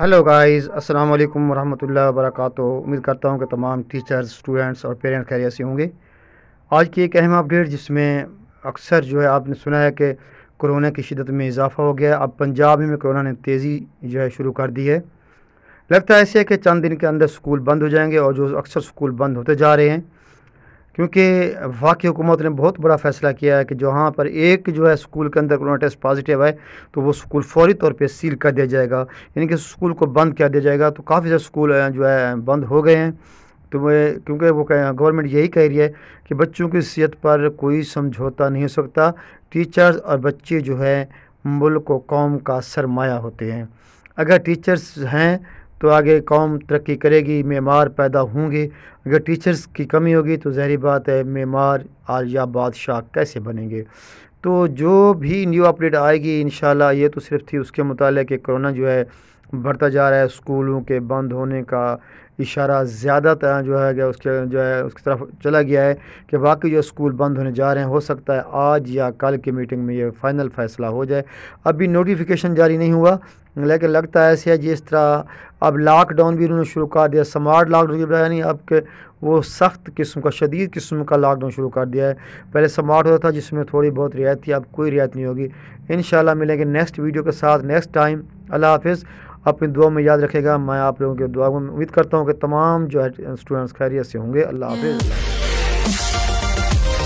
Hello guys अस्सलाम वालेकुम रहमतुल्लाहि व बरकातहू उम्मीद करता हूँ कि तमाम टीचर्स स्टूडेंट्स और पेरेंट्स खैरियत से होंगे आज की एक अहम अपडेट जिसमें अक्सर जो है आपने सुना है कि कोरोना की शिदत में इजाफा हो गया अब पंजाब में कोरोना ने तेज़ी जो है शुरू कर दी है लगता है ऐसे कि चंद दिन के अंदर स्कूल बंद हो जाएंगे और जो अक्सर स्कूल बंद होते जा रहे हैं क्योंकि वाकई हुकूमत ने बहुत बड़ा फ़ैसला किया है कि जहाँ पर एक जो है स्कूल के अंदर कोरोना टेस्ट पॉजिटिव है तो वो स्कूल फौरी तौर पे सील कर दिया जाएगा यानी कि स्कूल को बंद कर दिया जाएगा तो काफ़ी सारे स्कूल जो है बंद हो गए हैं तो वह क्योंकि वो गवर्नमेंट यही कह रही है कि बच्चों की सेहत पर कोई समझौता नहीं हो सकता टीचर्स और बच्चे जो है मुल्क व कौम का सरमाया होते हैं अगर टीचर्स हैं तो आगे कौम तरक्की करेगी मेमार पैदा होंगे अगर टीचर्स की कमी होगी तो जहरी बात है मेमार आज या बादशाह कैसे बनेंगे तो जो भी न्यू अपडेट आएगी इन ये तो सिर्फ थी उसके मुताल कि कोरोना जो है बढ़ता जा रहा है स्कूलों के बंद होने का इशारा ज़्यादातर जो है गया उसके जो है उसकी तरफ चला गया है कि बाकी जो स्कूल बंद होने जा रहे हैं हो सकता है आज या कल की मीटिंग में ये फ़ाइनल फ़ैसला हो जाए अभी नोटिफिकेशन जारी नहीं हुआ लेकिन लगता है ऐसे है जिस तरह अब लॉकडाउन भी उन्होंने शुरू कर दिया स्मार्ट लॉकडाउन की बजाय नहीं अब के वो सख्त किस्म का शदीद किस्म का लॉकडाउन शुरू कर दिया है पहले स्मार्ट होता था जिसमें थोड़ी बहुत रियायत थी अब कोई रियायत नहीं होगी इन मिलेंगे नेक्स्ट वीडियो के साथ नेक्स्ट टाइम अल्लाह हाफिज़ अपनी दुआ में याद रखेगा मैं आप लोगों के दुआ में उम्मीद करता हूँ कि तमाम जो है स्टूडेंट्स खैरियत से होंगे अल्लाह हाफिज़ हम्म।